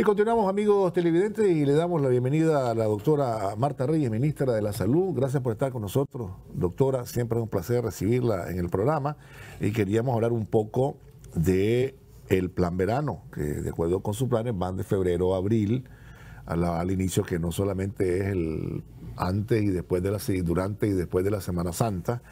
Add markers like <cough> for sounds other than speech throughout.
Y continuamos, amigos televidentes, y le damos la bienvenida a la doctora Marta Reyes, ministra de la Salud. Gracias por estar con nosotros, doctora. Siempre es un placer recibirla en el programa. Y queríamos hablar un poco de plan verano, que de acuerdo con sus planes van de febrero a abril, al inicio que no solamente es el antes y después de la durante y después de la Semana Santa,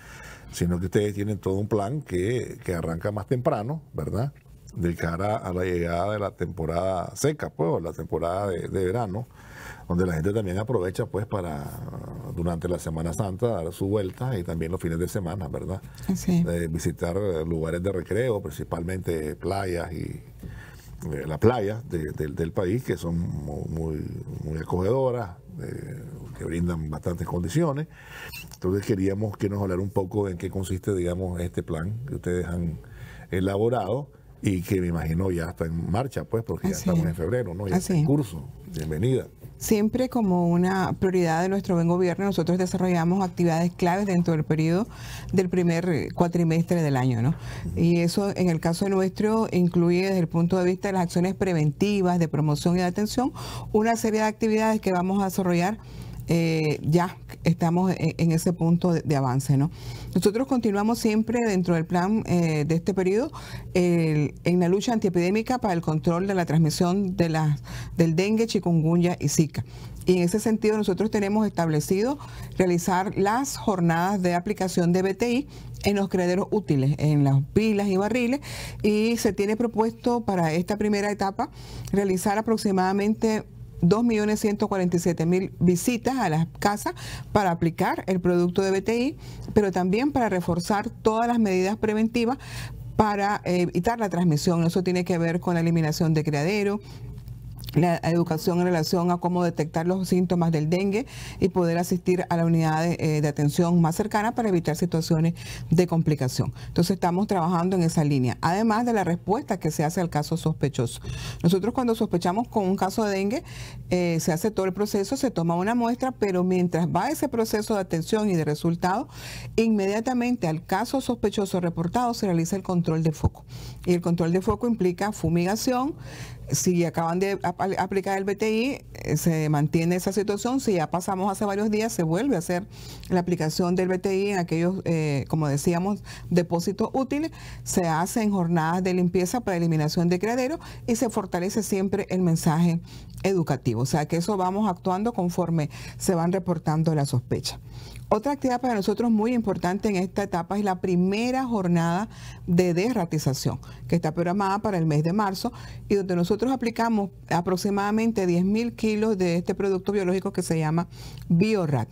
sino que ustedes tienen todo un plan que, que arranca más temprano, ¿verdad? de cara a la llegada de la temporada seca, pues, la temporada de, verano, donde la gente también aprovecha, pues, para durante la Semana Santa dar su vuelta y también los fines de semana, ¿verdad? Eh, visitar eh, lugares de recreo, principalmente playas y eh, las playas del país, que son muy, acogedoras, que brindan bastantes condiciones. Entonces queríamos que nos hablara un poco en qué consiste, digamos, este plan que ustedes han elaborado y que me imagino ya está en marcha, pues, porque ya estamos en febrero, ¿no? Ya en curso. Bienvenida. Siempre como una prioridad de nuestro buen gobierno, nosotros desarrollamos actividades claves dentro del periodo del primer cuatrimestre del año, ¿no? Y eso en el caso nuestro incluye desde el punto de vista de las acciones preventivas, de promoción y de atención, una serie de actividades que vamos a desarrollar eh, ya estamos en, ese punto de, avance. ¿no? Nosotros continuamos siempre dentro del plan eh, de este periodo en la lucha antiepidémica para el control de la transmisión de la, del dengue, chikungunya y zika. Y en ese sentido nosotros tenemos establecido realizar las jornadas de aplicación de BTI en los crederos útiles, en las pilas y barriles, y se tiene propuesto para esta primera etapa realizar aproximadamente 2.147.000 visitas a las casas para aplicar el producto de BTI, pero también para reforzar todas las medidas preventivas para eh, evitar la transmisión. Eso tiene que ver con la eliminación de criadero, la educación en relación a cómo detectar los síntomas del dengue y poder asistir a la unidad eh, de, atención más cercana para evitar situaciones de complicación. Entonces estamos trabajando en esa línea, además de la respuesta que se hace al caso sospechoso. Nosotros cuando sospechamos con un caso de dengue, eh, se hace todo el proceso, se toma una muestra, pero mientras va ese proceso de atención y de resultado, inmediatamente al caso sospechoso reportado se realiza el control de foco. Y el control de foco implica fumigación, si acaban de aplicar el BTI, eh, se mantiene esa situación. Si ya pasamos hace varios días, se vuelve a hacer la aplicación del BTI en aquellos, eh, como decíamos, depósitos útiles. Se hacen jornadas de limpieza para eliminación de criaderos y se fortalece siempre el mensaje educativo. O sea que eso vamos actuando conforme se van reportando las sospechas. Otra actividad para nosotros muy importante en esta etapa es la primera jornada de desratización, que está programada para el mes de marzo y donde nosotros aplicamos aproximadamente 10.000 kilos de este producto biológico que se llama BioRat.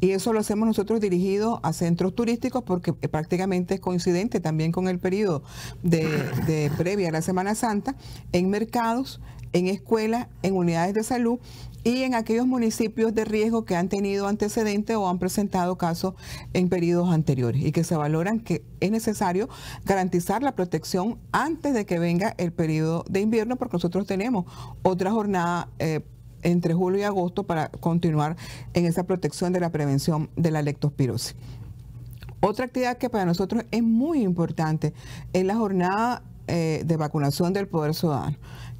Y eso lo hacemos nosotros dirigido a centros turísticos porque eh, prácticamente es coincidente también con el periodo de, de previa a la Semana Santa, en mercados, en escuelas, en unidades de salud y en aquellos municipios de riesgo que han tenido antecedentes o han presentado casos en periodos anteriores y que se valoran que es necesario garantizar la protección antes de que venga el periodo de invierno porque nosotros tenemos otra jornada. Eh, entre julio y agosto para continuar en esa protección de la prevención de la lectospirosis. Otra actividad que para nosotros es muy importante es la jornada eh, de vacunación del Poder Ciudadano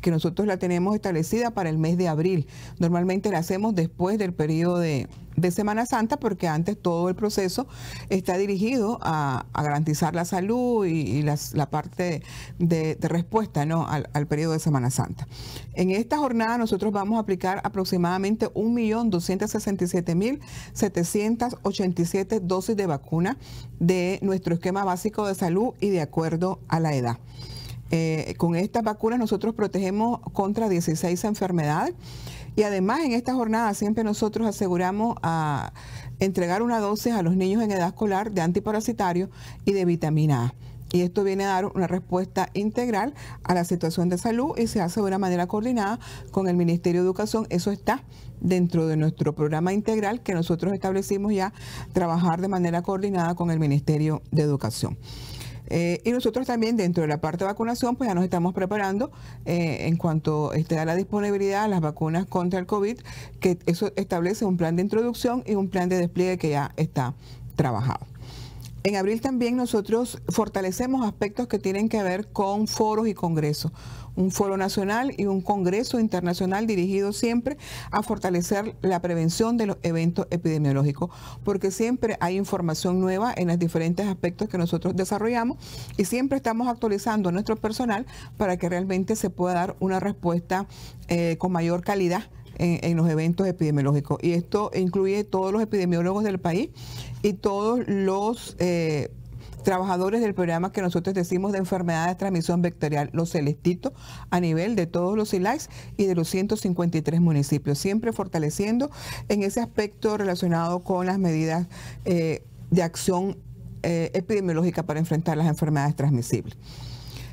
que nosotros la tenemos establecida para el mes de abril. Normalmente la hacemos después del periodo de, Semana Santa porque antes todo el proceso está dirigido a, garantizar la salud y, la parte de, respuesta al, al, periodo de Semana Santa. En esta jornada nosotros vamos a aplicar aproximadamente 1.267.787 dosis de vacuna de nuestro esquema básico de salud y de acuerdo a la edad. Eh, con estas vacunas nosotros protegemos contra 16 enfermedades y además en esta jornada siempre nosotros aseguramos a entregar una dosis a los niños en edad escolar de antiparasitario y de vitamina A. Y esto viene a dar una respuesta integral a la situación de salud y se hace de una manera coordinada con el Ministerio de Educación. Eso está dentro de nuestro programa integral que nosotros establecimos ya, trabajar de manera coordinada con el Ministerio de Educación. Eh, y nosotros también dentro de la parte de vacunación, pues ya nos estamos preparando eh, en cuanto esté a la disponibilidad a las vacunas contra el COVID, que eso establece un plan de introducción y un plan de despliegue que ya está trabajado. En abril también nosotros fortalecemos aspectos que tienen que ver con foros y congresos. Un foro nacional y un congreso internacional dirigido siempre a fortalecer la prevención de los eventos epidemiológicos, porque siempre hay información nueva en los diferentes aspectos que nosotros desarrollamos y siempre estamos actualizando nuestro personal para que realmente se pueda dar una respuesta eh, con mayor calidad en, los eventos epidemiológicos. Y esto incluye todos los epidemiólogos del país y todos los eh, trabajadores del programa que nosotros decimos de enfermedades de transmisión vectorial, los celestitos, a nivel de todos los ILAX y de los 153 municipios, siempre fortaleciendo en ese aspecto relacionado con las medidas eh, de acción eh, epidemiológica para enfrentar las enfermedades transmisibles.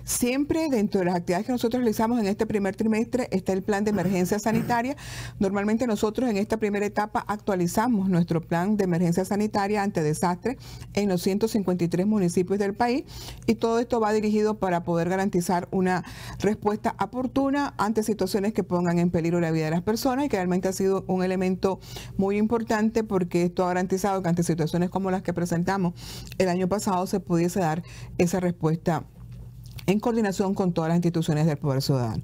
Siempre dentro de las actividades que nosotros realizamos en este primer trimestre está el plan de emergencia sanitaria. Normalmente nosotros en esta primera etapa actualizamos nuestro plan de emergencia sanitaria ante desastre en los 153 municipios del país y todo esto va dirigido para poder garantizar una respuesta oportuna ante situaciones que pongan en peligro la vida de las personas y que realmente ha sido un elemento muy importante porque esto ha garantizado que ante situaciones como las que presentamos el año pasado se pudiese dar esa respuesta en coordinación con todas las instituciones del Poder Ciudadano.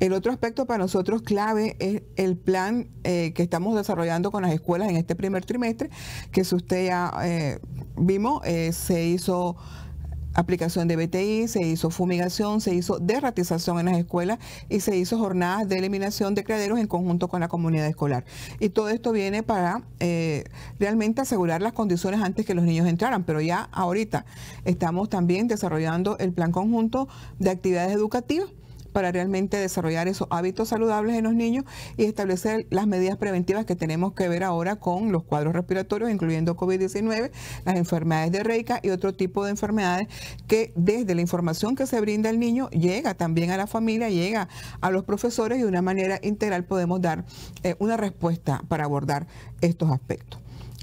El otro aspecto para nosotros clave es el plan eh, que estamos desarrollando con las escuelas en este primer trimestre, que si usted ya eh, vimos, eh, se hizo aplicación de BTI, se hizo fumigación, se hizo derratización en las escuelas y se hizo jornadas de eliminación de criaderos en conjunto con la comunidad escolar. Y todo esto viene para eh, realmente asegurar las condiciones antes que los niños entraran, pero ya ahorita estamos también desarrollando el plan conjunto de actividades educativas para realmente desarrollar esos hábitos saludables en los niños y establecer las medidas preventivas que tenemos que ver ahora con los cuadros respiratorios, incluyendo COVID-19, las enfermedades de Reika y otro tipo de enfermedades que desde la información que se brinda al niño llega también a la familia, llega a los profesores y de una manera integral podemos dar eh, una respuesta para abordar estos aspectos.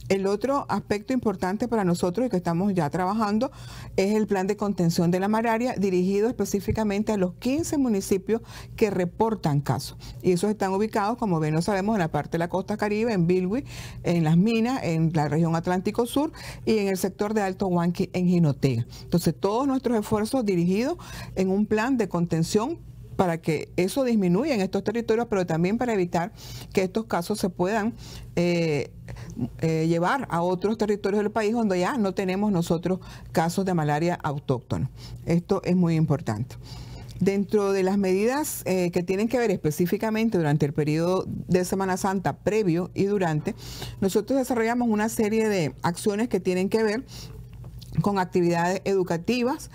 El otro aspecto importante para nosotros y que estamos ya trabajando es el plan de contención de la malaria dirigido específicamente a los 15 municipios que reportan casos. Y esos están ubicados, como bien lo sabemos, en la parte de la costa caribe, en Bilwi, en las minas, en la región Atlántico Sur y en el sector de Alto Huanqui, en Jinotega. Entonces, todos nuestros esfuerzos dirigidos en un plan de contención para que eso disminuya en estos territorios, pero también para evitar que estos casos se puedan... Eh, eh, llevar a otros territorios del país donde ya no tenemos nosotros casos de malaria autóctona. Esto es muy importante. Dentro de las medidas eh, que tienen que ver específicamente durante el periodo de Semana Santa, previo y durante, nosotros desarrollamos una serie de acciones que tienen que ver con actividades educativas,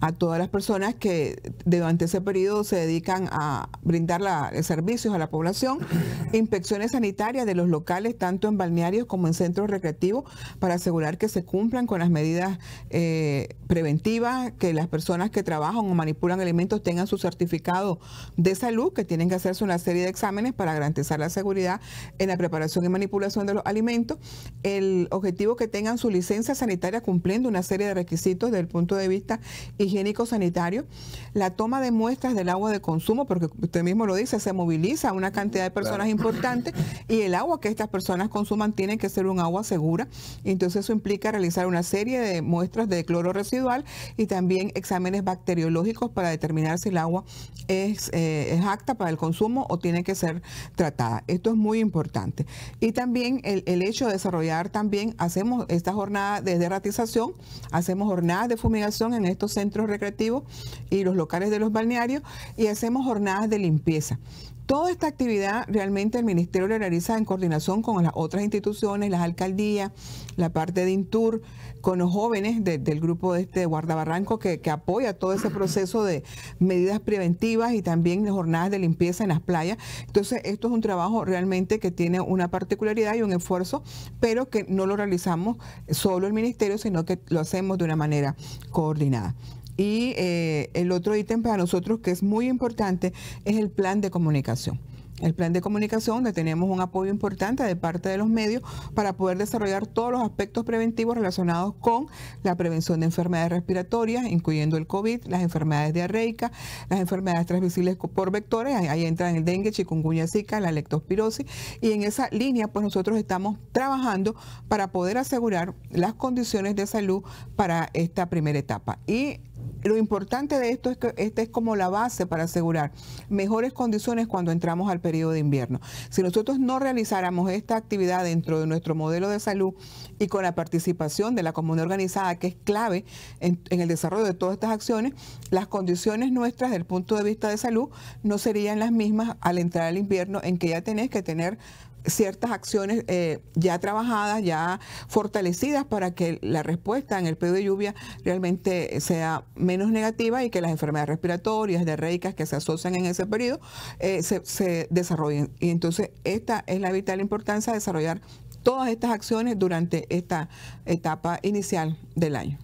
a todas las personas que durante ese periodo se dedican a brindar eh, servicios a la población, <clears throat> inspecciones sanitarias de los locales, tanto en balnearios como en centros recreativos, para asegurar que se cumplan con las medidas eh, preventivas, que las personas que trabajan o manipulan alimentos tengan su certificado de salud, que tienen que hacerse una serie de exámenes para garantizar la seguridad en la preparación y manipulación de los alimentos, el objetivo que tengan su licencia sanitaria cumpliendo una serie de requisitos desde el punto de vista higiénico-sanitario, la toma de muestras del agua de consumo, porque usted mismo lo dice, se moviliza una cantidad de personas importante y el agua que estas personas consuman tiene que ser un agua segura. Entonces eso implica realizar una serie de muestras de cloro residual y también exámenes bacteriológicos para determinar si el agua es, eh, para el consumo o tiene que ser tratada. Esto es muy importante. Y también el, el hecho de desarrollar también, hacemos esta jornada de derratización, hacemos jornadas de fumigación en estos centros recreativos y los locales de los balnearios y hacemos jornadas de limpieza. Toda esta actividad realmente el Ministerio la realiza en coordinación con las otras instituciones, las alcaldías, la parte de Intur, con los jóvenes del grupo de este guardabarranco que, que apoya todo ese proceso de medidas preventivas y también las jornadas de limpieza en las playas. Entonces, esto es un trabajo realmente que tiene una particularidad y un esfuerzo, pero que no lo realizamos solo el Ministerio, sino que lo hacemos de una manera coordinada. Y eh, el otro ítem para nosotros que es muy importante es el plan de comunicación el plan de comunicación, donde tenemos un apoyo importante de parte de los medios para poder desarrollar todos los aspectos preventivos relacionados con la prevención de enfermedades respiratorias, incluyendo el COVID, las enfermedades diarreicas, las enfermedades transmisibles por vectores, ahí entran el dengue, chikungunya, zika, la leptospirosis, y en esa línea pues nosotros estamos trabajando para poder asegurar las condiciones de salud para esta primera etapa. Y lo importante de esto es que esta es como la base para asegurar mejores condiciones cuando entramos al periodo de invierno. Si nosotros no realizáramos esta actividad dentro de nuestro modelo de salud y con la participación de la comunidad organizada, que es clave en, el desarrollo de todas estas acciones, las condiciones nuestras desde el punto de vista de salud no serían las mismas al entrar al invierno en que ya tenés que tener ciertas acciones eh, ya trabajadas, ya fortalecidas para que la respuesta en el periodo de lluvia realmente sea menos negativa y que las enfermedades respiratorias, diarreicas que se asocian en ese periodo eh, se, se desarrollen. Y entonces esta es la vital importancia de desarrollar todas estas acciones durante esta etapa inicial del año.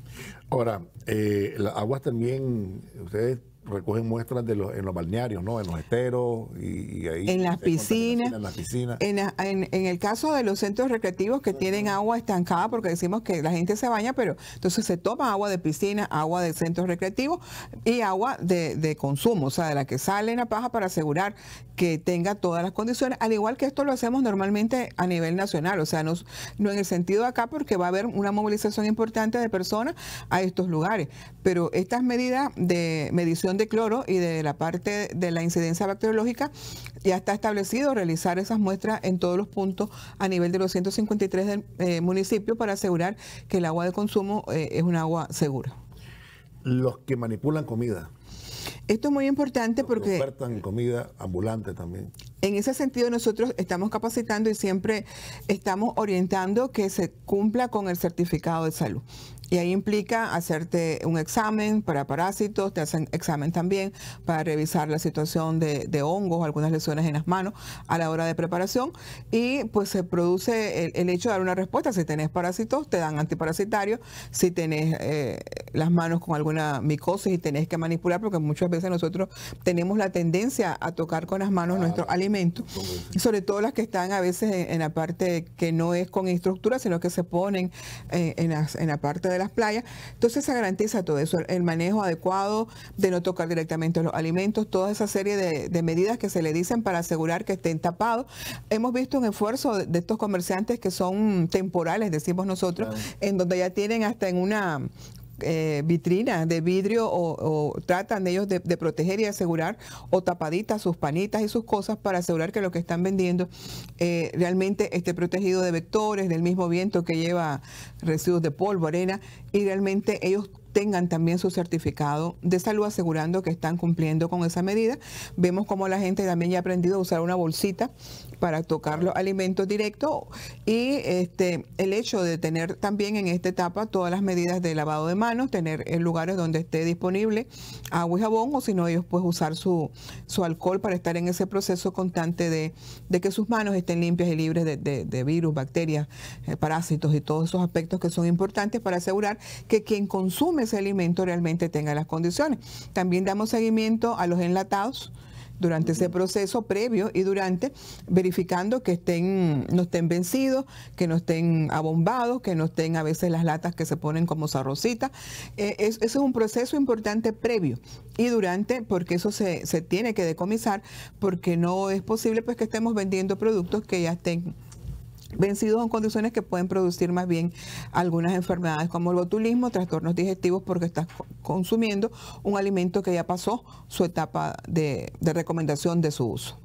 Ahora, eh, las aguas también, ustedes recogen muestras de los, en los balnearios, ¿no? En los esteros y, ahí. En las piscinas. En En, el caso de los centros recreativos que tienen agua estancada, porque decimos que la gente se baña, pero entonces se toma agua de piscina, agua de centros recreativos y agua de, de consumo, o sea, de la que sale en la paja para asegurar que tenga todas las condiciones, al igual que esto lo hacemos normalmente a nivel nacional, o sea, no, no en el sentido de acá, porque va a haber una movilización importante de personas a estos lugares, pero estas medidas de medición de cloro y de la parte de la incidencia bacteriológica ya está establecido realizar esas muestras en todos los puntos a nivel de los 153 del eh, municipio para asegurar que el agua de consumo eh, es un agua segura. Los que manipulan comida. Esto es muy importante porque... Ofertan comida ambulante también. En ese sentido nosotros estamos capacitando y siempre estamos orientando que se cumpla con el certificado de salud. Y ahí implica hacerte un examen para parásitos, te hacen examen también para revisar la situación de, hongos, algunas lesiones en las manos a la hora de preparación. Y pues se produce el, hecho de dar una respuesta. Si tenés parásitos, te dan antiparasitarios. Si tenés eh, las manos con alguna micosis y tenés que manipular, porque muchas veces nosotros tenemos la tendencia a tocar con las manos nuestro nuestros alimentos, sobre todo las que están a veces en, la parte que no es con estructura, sino que se ponen eh, en, la, en la parte de las playas. Entonces se garantiza todo eso, el manejo adecuado de no tocar directamente los alimentos, toda esa serie de, medidas que se le dicen para asegurar que estén tapados. Hemos visto un esfuerzo de, estos comerciantes que son temporales, decimos nosotros, en donde ya tienen hasta en una eh, vitrinas de vidrio o, tratan ellos de, proteger y asegurar o tapaditas sus panitas y sus cosas para asegurar que lo que están vendiendo eh, realmente esté protegido de vectores, del mismo viento que lleva residuos de polvo, arena y realmente ellos tengan también su certificado de salud asegurando que están cumpliendo con esa medida. Vemos como la gente también ya ha aprendido a usar una bolsita para tocar los alimentos directos y este el hecho de tener también en esta etapa todas las medidas de lavado de manos, tener lugares donde esté disponible agua y jabón o si no ellos pues usar su, alcohol para estar en ese proceso constante de, que sus manos estén limpias y libres de, virus, bacterias, eh, parásitos y todos esos aspectos que son importantes para asegurar que quien consume ese alimento realmente tenga las condiciones. También damos seguimiento a los enlatados durante ese proceso previo y durante, verificando que estén, no estén vencidos, que no estén abombados, que no estén a veces las latas que se ponen como zarrocitas. Eh, ese es un proceso importante previo y durante, porque eso se, se tiene que decomisar, porque no es posible pues que estemos vendiendo productos que ya estén vencidos en condiciones que pueden producir más bien algunas enfermedades como el botulismo, trastornos digestivos porque estás consumiendo un alimento que ya pasó su etapa de, recomendación de su uso.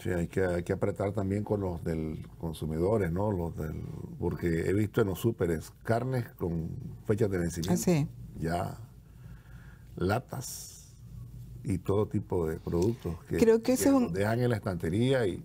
Sí, hay que, apretar también con los del consumidores, ¿no? Los del, porque he visto en los súperes carnes con fechas de vencimiento. Ya latas y todo tipo de productos que, dejan en la estantería y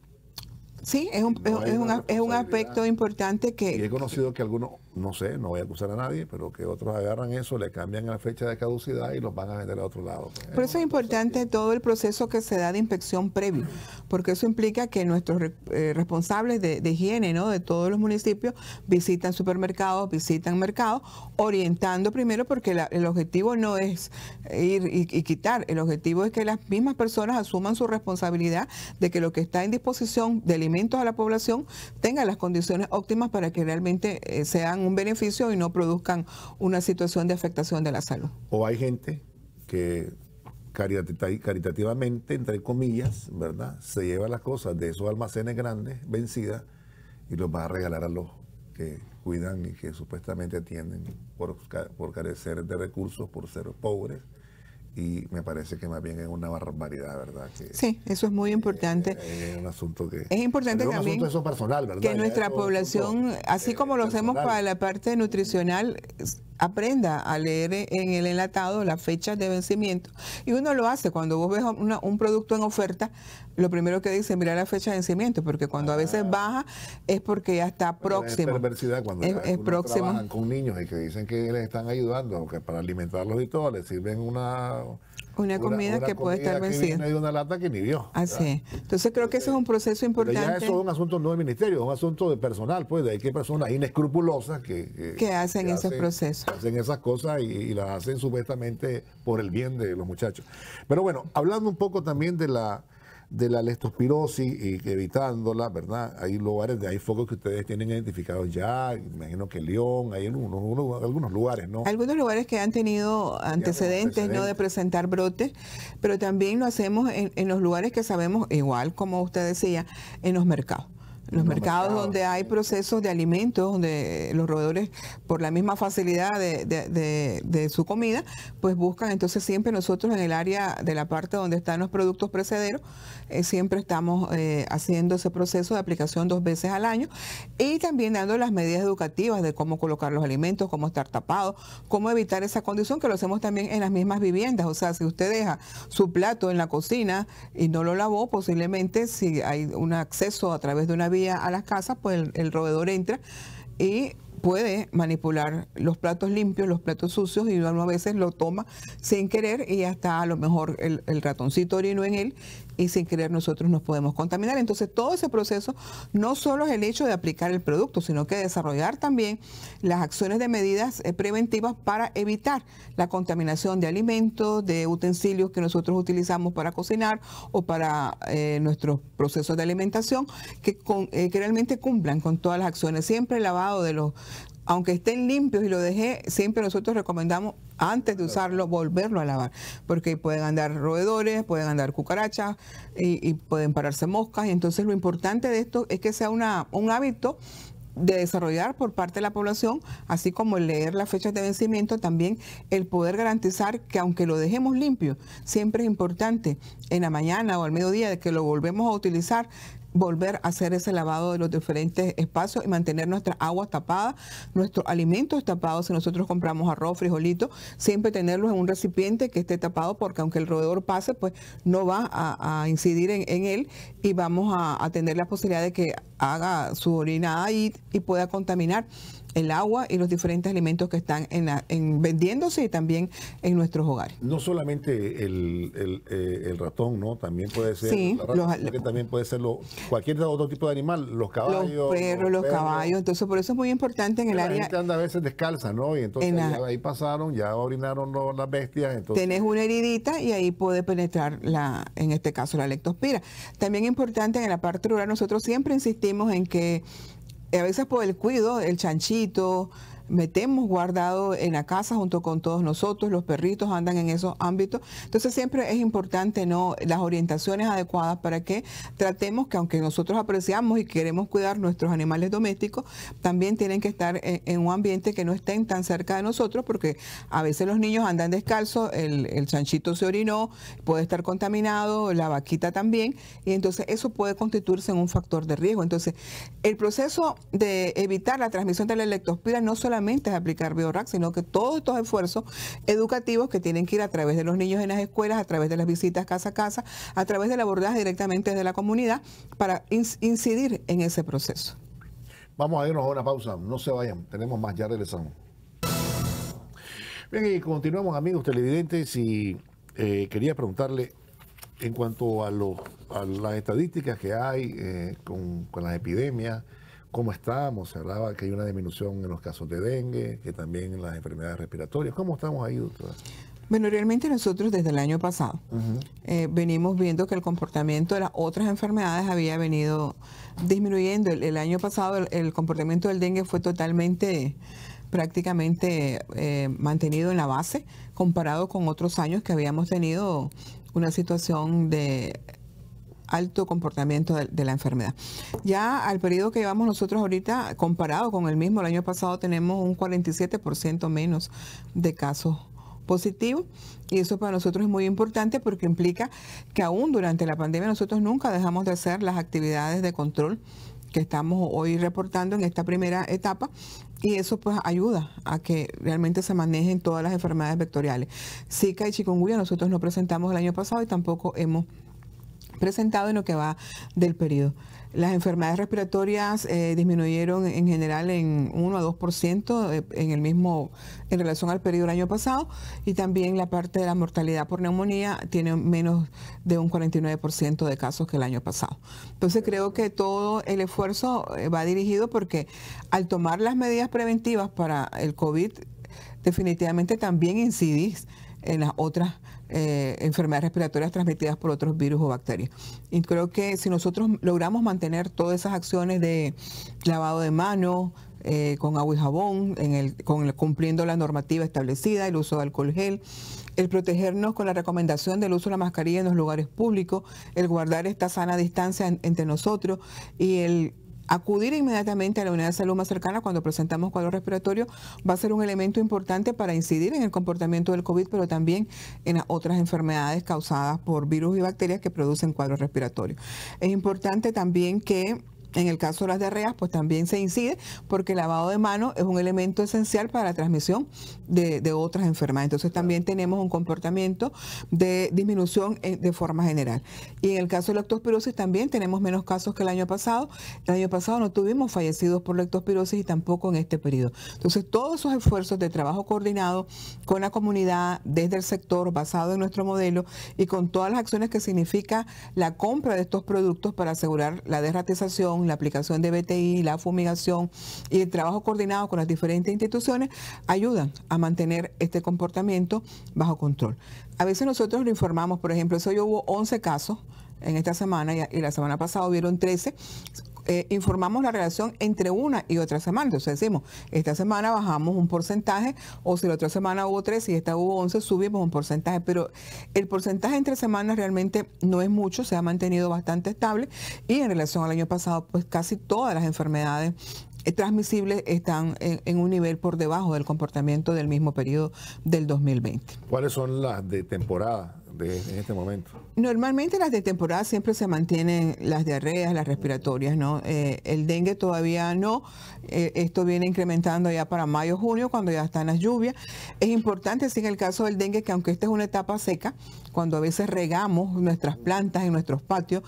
Sí, es un, es, es un aspecto importante que... he conocido que algunos no sé, no voy a acusar a nadie, pero que otros agarran eso, le cambian la fecha de caducidad y los van a vender a otro lado. Por pues. eso es, importante todo el proceso que se da de inspección previa, porque eso implica que nuestros eh, responsables de, higiene ¿no? de todos los municipios visitan supermercados, visitan mercados, orientando primero, porque el objetivo no es ir y, quitar, el objetivo es que las mismas personas asuman su responsabilidad de que lo que está en disposición de alimentos a la población tenga las condiciones óptimas para que realmente eh, sean un beneficio y no produzcan una situación de afectación de la salud. O hay gente que caritativamente, entre comillas, ¿verdad? Se lleva las cosas de esos almacenes grandes, vencidas, y los va a regalar a los que cuidan y que supuestamente atienden por carecer de recursos, por ser pobres y me parece que más bien es una barbaridad, ¿verdad? sí, eso es muy eh, importante. es un asunto que... Es importante un también asunto personal, ¿verdad? que nuestra población, así eh, como lo hacemos para la parte nutricional, aprenda a leer en el enlatado las fechas de vencimiento. Y uno lo hace cuando vos ves un producto en oferta, lo primero que dice, mirar la fecha de vencimiento, porque cuando a veces ah. baja es porque ya está próximo. Es perversidad cuando es, con niños y que dicen que les están ayudando, que para alimentarlos y todo, les sirven una... Una comida que puede estar vencida. una lata que ni vio. Así ah. Entonces creo que eso es un proceso importante. Pero ya eso es un asunto no del ministerio, es un asunto de personal, pues, de que personas inescrupulosas que, que, hacen esos procesos. Hacen esas cosas y, las hacen supuestamente por el bien de los muchachos. Pero bueno, hablando un poco también de la de la leptospirosis, y evitándola, ¿verdad? Hay lugares, hay focos que ustedes tienen identificados ya, imagino que León, hay algunos lugares, ¿no? Algunos lugares que han tenido antecedentes, ¿no? De presentar brotes, pero también lo hacemos en los lugares que sabemos, igual como usted decía, en los mercados los mercados, donde hay procesos de alimentos, donde los roedores, por la misma facilidad de, su comida, pues buscan. Entonces siempre nosotros en el área de la parte donde están los productos precederos, eh, siempre estamos eh, haciendo ese proceso de aplicación dos veces al año y también dando las medidas educativas de cómo colocar los alimentos, cómo estar tapados, cómo evitar esa condición, que lo hacemos también en las mismas viviendas. O sea, si usted deja su plato en la cocina y no lo lavó, posiblemente si hay un acceso a través de una vía, a las casas, pues el, roedor entra y puede manipular los platos limpios, los platos sucios y uno a veces lo toma sin querer y hasta a lo mejor el, ratoncito orino en él y sin querer nosotros nos podemos contaminar. Entonces todo ese proceso no solo es el hecho de aplicar el producto, sino que desarrollar también las acciones de medidas eh, preventivas para evitar la contaminación de alimentos, de utensilios que nosotros utilizamos para cocinar o para eh, nuestros procesos de alimentación, eh, que realmente cumplan con todas las acciones. Siempre el lavado de los, aunque estén limpios y lo dejé, siempre nosotros recomendamos antes de usarlo volverlo a lavar, porque pueden andar roedores, pueden andar cucarachas y, pueden pararse moscas. Y entonces lo importante de esto es que sea una, un hábito de desarrollar por parte de la población, así como el leer las fechas de vencimiento, también el poder garantizar que aunque lo dejemos limpio, siempre es importante en la mañana o al mediodía de que lo volvemos a utilizar, volver a hacer ese lavado de los diferentes espacios y mantener nuestras aguas tapadas, nuestros alimentos tapados. Si nosotros compramos arroz, frijolito siempre tenerlos en un recipiente que esté tapado porque aunque el roedor pase, pues no va a, incidir en, él y vamos a, tener la posibilidad de que haga su orina ahí y pueda contaminar el agua y los diferentes alimentos que están en, vendiéndose y también en nuestros hogares. No solamente el, eh, ratón, ¿no? También puede ser también puede cualquier otro tipo de animal, los caballos. Los perros, los, caballos. Entonces, por eso es muy importante en el área. gente anda a veces descalza, ¿no? Y entonces ahí pasaron, ya orinaron las bestias. Entonces... Tenés una heridita y ahí puede penetrar la, en este caso, la lectospira. También importante en la parte rural, nosotros siempre insistimos en que a veces por el cuido, el chanchito, metemos guardado en la casa junto con todos nosotros, los perritos andan en esos ámbitos. Entonces siempre es importante ¿no? las orientaciones adecuadas para que tratemos que aunque nosotros apreciamos y queremos cuidar nuestros animales domésticos, también tienen que estar en, un ambiente que no estén tan cerca de nosotros porque a veces los niños andan descalzos, el, chanchito se orinó, puede estar contaminado, la vaquita también, y entonces eso puede constituirse en un factor de riesgo. Entonces, el proceso de evitar la transmisión de la electospira no solamente es aplicar BioRAC, sino que todos estos esfuerzos educativos que tienen que ir a través de los niños en las escuelas, a través de las visitas casa a casa, a través de la abordaje directamente de la comunidad para incidir en ese proceso. Vamos a irnos a una pausa, no se vayan, tenemos más, ya regresamos. Bien, y continuamos amigos televidentes y eh, quería preguntarle en cuanto a, las estadísticas que hay eh, con, con las epidemias, cómo estamos. Se hablaba que hay una disminución en los casos de dengue, que también en las enfermedades respiratorias. ¿Cómo estamos ahí, doctora? Bueno, realmente nosotros desde el año pasado eh, venimos viendo que el comportamiento de las otras enfermedades había venido disminuyendo. El, año pasado el, comportamiento del dengue fue totalmente, prácticamente eh, mantenido en la base comparado con otros años que habíamos tenido una situación de alto comportamiento de, la enfermedad. Ya al periodo que llevamos nosotros ahorita, comparado con el mismo el año pasado, tenemos un 47% menos de casos positivos y eso para nosotros es muy importante porque implica que aún durante la pandemia nosotros nunca dejamos de hacer las actividades de control que estamos hoy reportando en esta primera etapa y eso pues ayuda a que realmente se manejen todas las enfermedades vectoriales. Zika y chikungunya nosotros no presentamos el año pasado y tampoco hemos presentado en lo que va del periodo. Las enfermedades respiratorias eh, disminuyeron en general en 1 a 2% eh, en el mismo en relación al periodo del año pasado y también la parte de la mortalidad por neumonía tiene menos de un 49% de casos que el año pasado. Entonces creo que todo el esfuerzo eh, va dirigido porque al tomar las medidas preventivas para el COVID definitivamente también incidís en las otras eh, enfermedades respiratorias transmitidas por otros virus o bacterias. Y creo que si nosotros logramos mantener todas esas acciones de lavado de mano eh, con agua y jabón, en el, con cumpliendo la normativa establecida, el uso de alcohol gel, el protegernos con la recomendación del uso de la mascarilla en los lugares públicos, el guardar esta sana distancia entre nosotros y el acudir inmediatamente a la unidad de salud más cercana cuando presentamos cuadro respiratorio va a ser un elemento importante para incidir en el comportamiento del COVID, pero también en otras enfermedades causadas por virus y bacterias que producen cuadros respiratorios. Es importante también que en el caso de las diarreas, pues también se incide porque el lavado de manos es un elemento esencial para la transmisión de, otras enfermedades. Entonces también tenemos un comportamiento de disminución eh, de forma general. Y en el caso de la ectospirosis también tenemos menos casos que el año pasado. El año pasado no tuvimos fallecidos por lectospirosis y tampoco en este periodo. Entonces todos esos esfuerzos de trabajo coordinado con la comunidad, desde el sector, basado en nuestro modelo y con todas las acciones que significa la compra de estos productos para asegurar la derratización, la aplicación de BTI, la fumigación y el trabajo coordinado con las diferentes instituciones ayudan a mantener este comportamiento bajo control. A veces nosotros lo informamos, por ejemplo, eso ya hubo 11 casos en esta semana y la semana pasada hubieron 13, eh, informamos la relación entre una y otra semana. sea, decimos, esta semana bajamos un porcentaje, o si la otra semana hubo tres y esta hubo 11, subimos un porcentaje. Pero el porcentaje entre semanas realmente no es mucho, se ha mantenido bastante estable y en relación al año pasado, pues casi todas las enfermedades eh, transmisibles están en, en, un nivel por debajo del comportamiento del mismo periodo del 2020. ¿Cuáles son las de temporada? en este momento? Normalmente las de temporada siempre se mantienen las diarreas, las respiratorias, ¿no? Eh, el dengue todavía no. Eh, esto viene incrementando ya para mayo, junio, cuando ya están las lluvias. Es importante, así en el caso del dengue, que aunque esta es una etapa seca, cuando a veces regamos nuestras plantas en nuestros patios,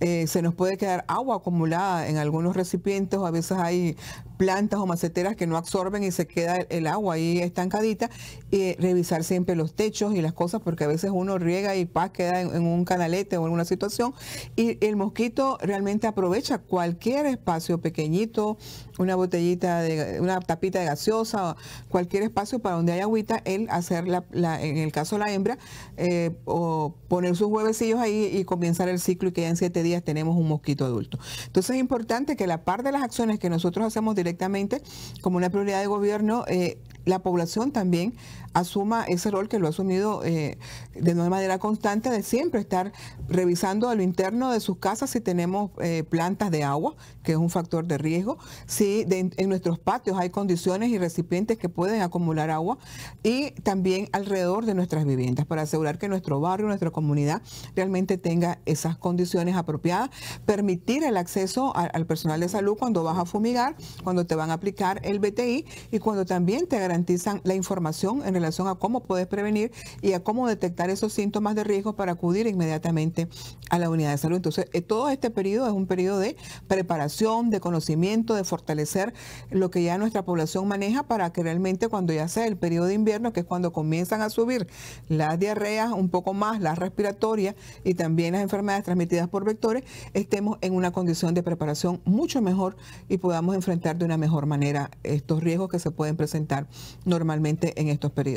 eh, se nos puede quedar agua acumulada en algunos recipientes o a veces hay plantas o maceteras que no absorben y se queda el agua ahí estancadita, y revisar siempre los techos y las cosas, porque a veces uno riega y paz queda en, un canalete o en una situación, y el mosquito realmente aprovecha cualquier espacio pequeñito, una botellita, de, una tapita de gaseosa, cualquier espacio para donde haya agüita, él hacer, en el caso de la hembra, eh, o poner sus huevecillos ahí y comenzar el ciclo y que ya en siete días tenemos un mosquito adulto. Entonces es importante que la parte de las acciones que nosotros hacemos directamente, directamente como una prioridad de gobierno. Eh, la población también asuma ese rol que lo ha asumido eh, de una manera constante, de siempre estar revisando a lo interno de sus casas si tenemos eh, plantas de agua, que es un factor de riesgo, si en nuestros patios hay condiciones y recipientes que pueden acumular agua, y también alrededor de nuestras viviendas, para asegurar que nuestro barrio, nuestra comunidad realmente tenga esas condiciones apropiadas, permitir el acceso al personal de salud cuando vas a fumigar, cuando te van a aplicar el BTI y cuando también te garantizan la información en relación a cómo puedes prevenir y a cómo detectar esos síntomas de riesgo para acudir inmediatamente a la unidad de salud. Entonces, eh, todo este periodo es un periodo de preparación, de conocimiento, de fortalecer lo que ya nuestra población maneja para que realmente cuando ya sea el periodo de invierno, que es cuando comienzan a subir las diarreas un poco más, las respiratorias y también las enfermedades transmitidas por vectores, estemos en una condición de preparación mucho mejor y podamos enfrentar de una mejor manera estos riesgos que se pueden presentar normalmente en estos periodos.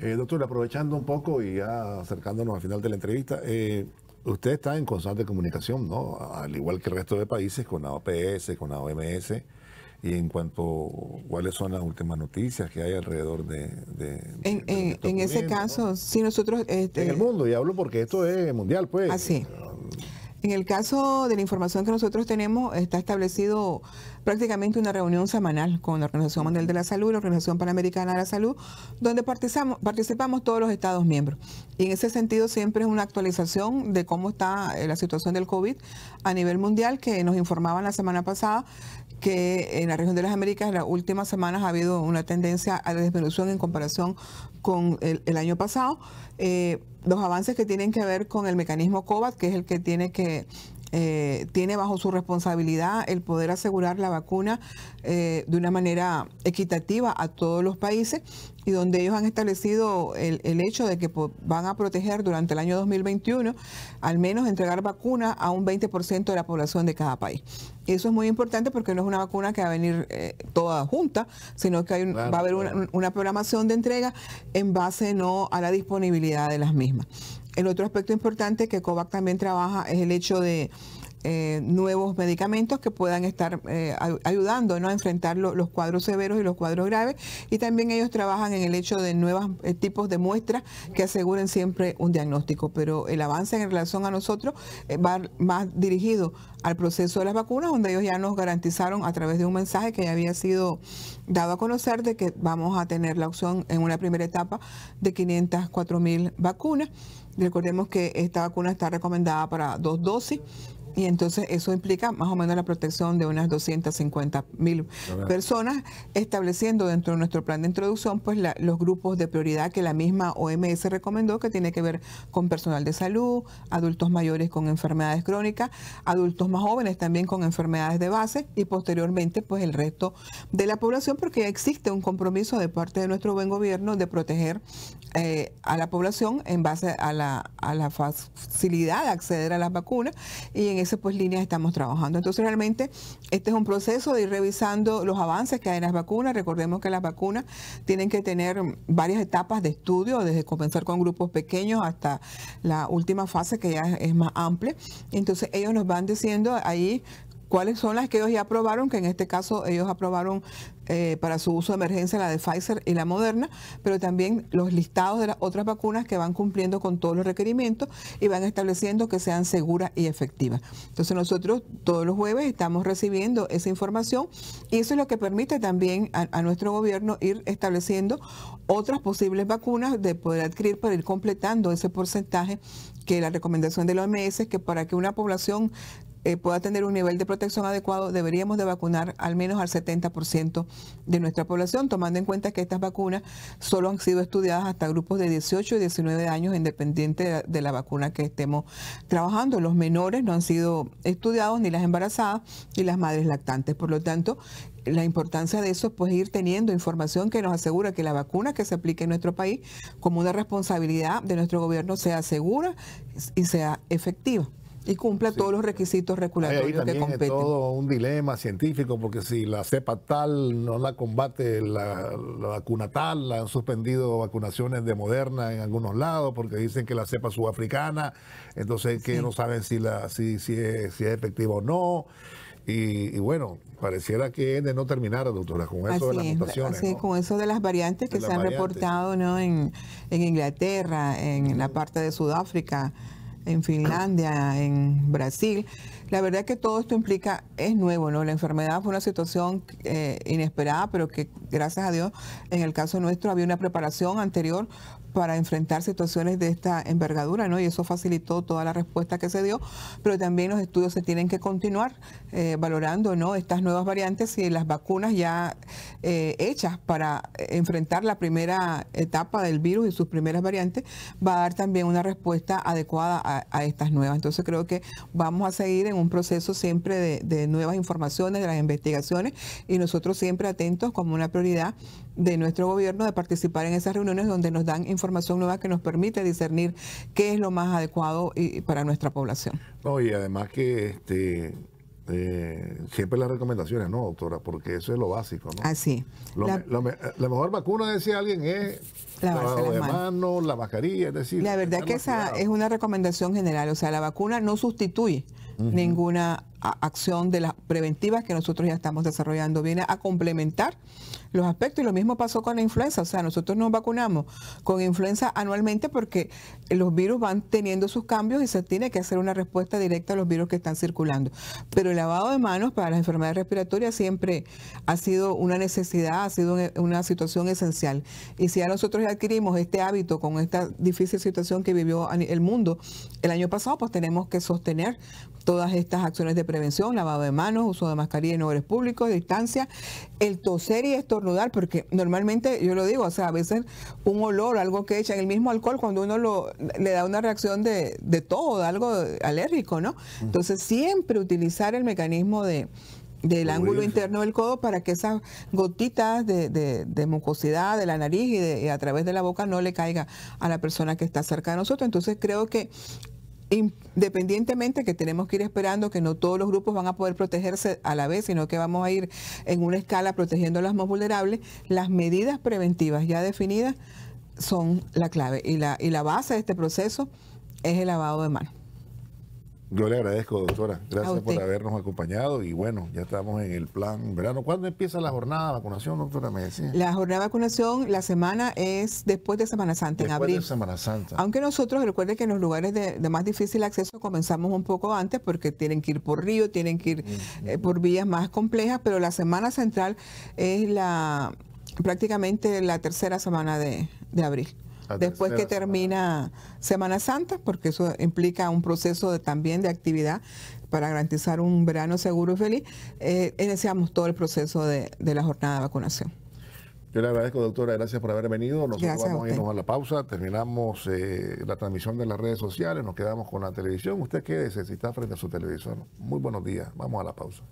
Eh, doctor, aprovechando un poco y ya acercándonos al final de la entrevista, eh, usted está en constante comunicación, ¿no? Al igual que el resto de países, con la OPS, con la OMS, y en cuanto cuáles son las últimas noticias que hay alrededor de... en, en, ese caso, sí, si nosotros... Este, en el mundo, y hablo porque esto es mundial, pues. Así. Ah, en el caso de la información que nosotros tenemos, está establecido prácticamente una reunión semanal con la Organización Mundial de la Salud, la Organización Panamericana de la Salud, donde participamos, participamos todos los Estados miembros. Y en ese sentido siempre es una actualización de cómo está eh, la situación del COVID a nivel mundial, que nos informaban la semana pasada que en la región de las Américas en las últimas semanas ha habido una tendencia a la disminución en comparación con el, año pasado. Eh, los avances que tienen que ver con el mecanismo COVAX, que es el que tiene que eh, tiene bajo su responsabilidad el poder asegurar la vacuna eh, de una manera equitativa a todos los países y donde ellos han establecido el, hecho de que pues, van a proteger durante el año 2021 al menos entregar vacunas a un 20% de la población de cada país. Y Eso es muy importante porque no es una vacuna que va a venir eh, toda junta, sino que va a haber una, programación de entrega en base no a la disponibilidad de las mismas. El otro aspecto importante que COVAC también trabaja es el hecho de eh, nuevos medicamentos que puedan estar eh, ayudando a enfrentar los cuadros severos y los cuadros graves. Y también ellos trabajan en el hecho de nuevos eh, tipos de muestras que aseguren siempre un diagnóstico. Pero el avance en relación a nosotros va más dirigido al proceso de las vacunas, donde ellos ya nos garantizaron a través de un mensaje que ya había sido dado a conocer de que vamos a tener la opción en una primera etapa de 504 mil vacunas. Recordemos que esta vacuna está recomendada para dos dosis y entonces eso implica más o menos la protección de unas 250 mil personas, estableciendo dentro de nuestro plan de introducción pues los grupos de prioridad que la misma OMS recomendó, que tiene que ver con personal de salud, adultos mayores con enfermedades crónicas, adultos más jóvenes también con enfermedades de base y posteriormente pues el resto de la población, porque existe un compromiso de parte de nuestro buen gobierno de proteger eh, a la población en base a la, facilidad de acceder a las vacunas y esas pues líneas estamos trabajando. Entonces realmente este es un proceso de ir revisando los avances que hay en las vacunas. Recordemos que las vacunas tienen que tener varias etapas de estudio, desde comenzar con grupos pequeños hasta la última fase que ya es más amplia. Entonces ellos nos van diciendo ahí cuáles son las que ellos ya aprobaron, que en este caso ellos aprobaron eh, para su uso de emergencia, la de Pfizer y la Moderna, pero también los listados de las otras vacunas que van cumpliendo con todos los requerimientos y van estableciendo que sean seguras y efectivas. Entonces nosotros todos los jueves estamos recibiendo esa información y eso es lo que permite también a, nuestro gobierno ir estableciendo otras posibles vacunas de poder adquirir para ir completando ese porcentaje que la recomendación de la OMS es que para que una población eh, pueda tener un nivel de protección adecuado, deberíamos de vacunar al menos al 70% de nuestra población, tomando en cuenta que estas vacunas solo han sido estudiadas hasta grupos de 18 y 19 años, independiente de la, vacuna que estemos trabajando. Los menores no han sido estudiados, ni las embarazadas, ni las madres lactantes. Por lo tanto, la importancia de eso es pues, ir teniendo información que nos asegura que la vacuna que se aplique en nuestro país como una responsabilidad de nuestro gobierno sea segura y sea efectiva. Y cumpla todos los requisitos regulatorios Hay también Es todo un dilema científico, porque si la cepa tal no la combate la, vacuna tal, la han suspendido vacunaciones de Moderna en algunos lados, porque dicen que la cepa sudafricana, entonces que no saben si, la, si, si, es, si efectiva o no. Y, bueno, pareciera que es de no terminar, doctora, con eso de las con eso de las variantes que se han reportado ¿no? en, Inglaterra, en la parte de Sudáfrica, en Finlandia, en Brasil. La verdad que todo esto implica, es nuevo, ¿no? La enfermedad fue una situación eh, inesperada, pero que gracias a Dios, en el caso nuestro, había una preparación anterior para enfrentar situaciones de esta envergadura, ¿no? Y eso facilitó toda la respuesta que se dio, pero también los estudios se tienen que continuar eh, valorando, ¿no? Estas nuevas variantes y las vacunas ya eh, hechas para enfrentar la primera etapa del virus y sus primeras variantes va a dar también una respuesta adecuada a, estas nuevas. Entonces creo que vamos a seguir en un proceso siempre de nuevas informaciones, de las investigaciones y nosotros siempre atentos como una prioridad de nuestro gobierno de participar en esas reuniones donde nos dan información nueva que nos permite discernir qué es lo más adecuado para nuestra población. No, y además que este eh, siempre las recomendaciones, ¿no, doctora? Porque eso es lo básico, ¿no? Así. la, mejor vacuna, decía alguien, es la, las manos, la mascarilla, es decir... La verdad que esa es una recomendación general, o sea, la vacuna no sustituye ninguna acción de las preventivas que nosotros ya estamos desarrollando. Viene a complementar los aspectos y lo mismo pasó con la influenza. O sea, nosotros nos vacunamos con influenza anualmente porque los virus van teniendo sus cambios y se tiene que hacer una respuesta directa a los virus que están circulando. Pero el lavado de manos para las enfermedades respiratorias siempre ha sido una necesidad, ha sido e, una situación esencial. Y si ya nosotros adquirimos este hábito con esta difícil situación que vivió el mundo el año pasado, pues tenemos que sostener todas estas acciones de prevención prevención, lavado de manos, uso de mascarilla en lugares públicos, distancia, el toser y estornudar, porque normalmente, yo lo digo, o sea, a veces un olor, algo que echa en el mismo alcohol, cuando uno lo, le da una reacción de, de todo, algo alérgico, ¿no? Entonces, siempre utilizar el mecanismo de, del ángulo interno del codo para que esas gotitas de, mucosidad de la nariz y, a través de la boca no le caiga a la persona que está cerca de nosotros. Entonces creo que independientemente que tenemos que ir esperando que no todos los grupos van a poder protegerse a la vez, sino que vamos a ir en una escala protegiendo a las más vulnerables, las medidas preventivas ya definidas son la clave y la, y la base de este proceso es el lavado de manos. Yo le agradezco, doctora. Gracias por habernos acompañado y bueno, ya estamos en el plan verano. ¿Cuándo empieza la jornada de vacunación, doctora? Me La jornada de vacunación, la semana es después de Semana Santa, en abril. Después de Semana Santa. Aunque nosotros, recuerde que en los lugares de, más difícil acceso comenzamos un poco antes porque tienen que ir por río, tienen que ir eh, por vías más complejas, pero la Semana Central es la prácticamente la tercera semana de, de abril después que termina semana. Santa, porque eso implica un proceso también de actividad para garantizar un verano seguro y feliz, iniciamos eh, eh, todo el proceso de, la jornada de vacunación. Yo le agradezco, doctora, gracias por haber venido. Nosotros vamos a, irnos a la pausa, terminamos eh, la transmisión de las redes sociales, nos quedamos con la televisión. Usted quédese si está frente a su televisor. Muy buenos días, vamos a la pausa.